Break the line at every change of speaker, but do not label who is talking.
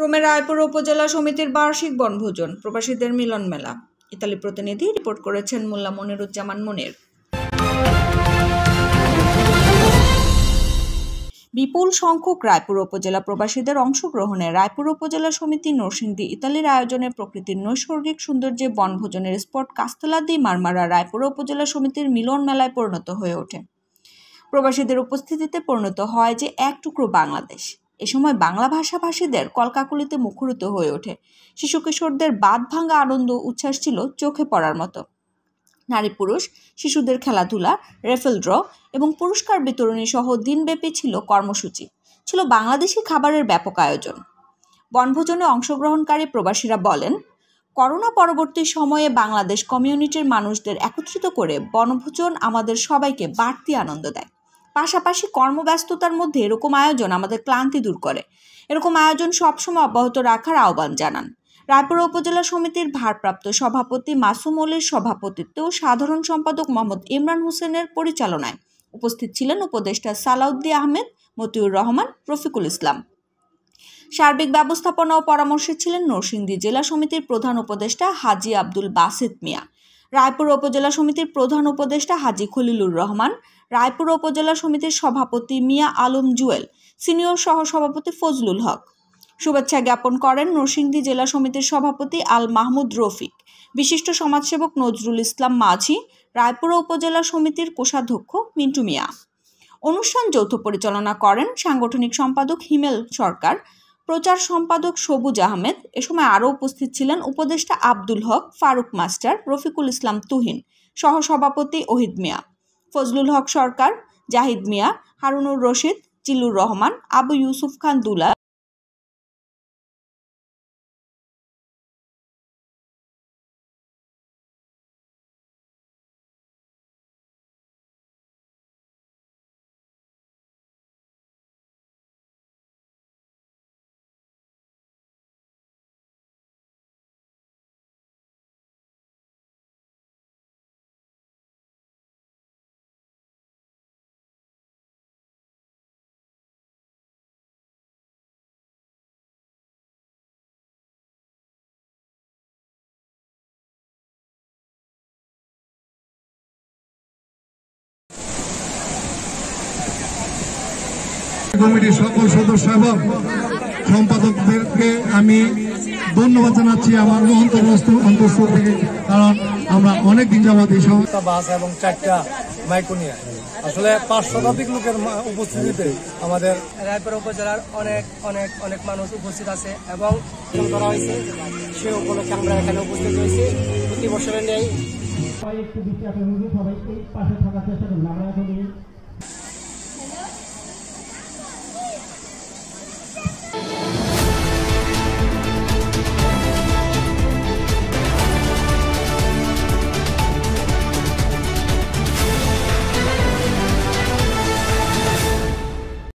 রোমের রায়পুর উপজেলা সমিতির বার্ষিক বনভোজন প্রবাসীদের মিলন মেলা ইতালি প্রতিনিধি রিপোর্ট করেছেন মোল্লা মনিরুজ্জামান মনির বিপুল সংখ্যক রায়পুর উপজেলা প্রবাসীদের অংশগ্রহণে রায়পুর উপজেলা সমিতি নরসিংদী ইতালির আয়োজনে প্রকৃতির নৈসর্গিক সৌন্দর্যে বনভোজনের স্পট দি মারমারা রায়পুর উপজেলা সমিতির মিলন মেলায় পরিণত হয়ে ওঠে প্রবাসীদের উপস্থিতিতে পরিণত হয় যে এক টুকরো বাংলাদেশ এ সময় বাংলা ভাষাভাষীদের কলকাকুলিতে মুখরিত হয়ে ওঠে শিশু কিশোরদের বাদ ভাঙা আনন্দ উচ্ছ্বাস ছিল চোখে পড়ার মতো নারী পুরুষ শিশুদের খেলাধুলা রেফেল ড্র এবং পুরস্কার বিতরণী সহ দিনব্যাপী ছিল কর্মসূচি ছিল বাংলাদেশি খাবারের ব্যাপক আয়োজন বনভোজনে অংশগ্রহণকারী প্রবাসীরা বলেন করোনা পরবর্তী সময়ে বাংলাদেশ কমিউনিটির মানুষদের একত্রিত করে বনভোজন আমাদের সবাইকে বাড়তি আনন্দ দেয় পাশাপাশি কর্মব্যস্ততার মধ্যে এরকম আয়োজন আমাদের ক্লান্তি দূর করে এরকম আয়োজন সবসময় অব্যাহত রাখার আহ্বান জানান রায়পুর উপজেলা সমিতির ভারপ্রাপ্ত সভাপতি মাসুম অলির সভাপতিত্বে ও সাধারণ সম্পাদক মোহাম্মদ ইমরান হোসেনের পরিচালনায় উপস্থিত ছিলেন উপদেষ্টা সালাউদ্দি আহমেদ মতিউর রহমান রফিকুল ইসলাম সার্বিক ব্যবস্থাপনা ও পরামর্শে ছিলেন নরসিংদী জেলা সমিতির প্রধান উপদেষ্টা হাজি আব্দুল বাসিত মিয়া রায়পুর উপজেলা সমিতির প্রধান উপদেষ্টা হাজি খলিলুর রহমান রায়পুর উপজেলা সমিতির সভাপতি মিয়া আলম জুয়েল সিনিয়র সহসভাপতি ফজলুল হক শুভেচ্ছা জ্ঞাপন করেন নরসিংদী জেলা সমিতির সভাপতি আল মাহমুদ রফিক বিশিষ্ট সমাজসেবক নজরুল ইসলাম মাঝি রায়পুর উপজেলা সমিতির কোষাধ্যক্ষ মিন্টু মিয়া অনুষ্ঠান যৌথ পরিচালনা করেন সাংগঠনিক সম্পাদক হিমেল সরকার প্রচার সম্পাদক সবুজ আহমেদ এ সময় আরও উপস্থিত ছিলেন উপদেষ্টা আব্দুল হক ফারুক মাস্টার রফিকুল ইসলাম তুহিন সহসভাপতি ওহিদ মিয়া ফজলুল হক সরকার জাহিদ মিয়া হারুনুর রশিদ জিলুর রহমান আবু ইউসুফ খান দুলা কমিটির সকল সদস্য এবং সম্পাদকদেরকে আমি ধন্যবাদ জানাচ্ছি আমার মহন্ত অন্তঃস্থ থেকে কারণ আমরা অনেক দিন যাবত এই বাস এবং চারটা মাইকোনিয়া নিয়ে আসলে পাঁচ শতাধিক লোকের উপস্থিতিতে আমাদের রায়পুর উপজেলার অনেক অনেক অনেক মানুষ উপস্থিত আছে এবং করা হয়েছে সে উপলক্ষে আমরা এখানে উপস্থিত হয়েছি প্রতি বছরের নেই পাশে থাকার চেষ্টা করুন আমরা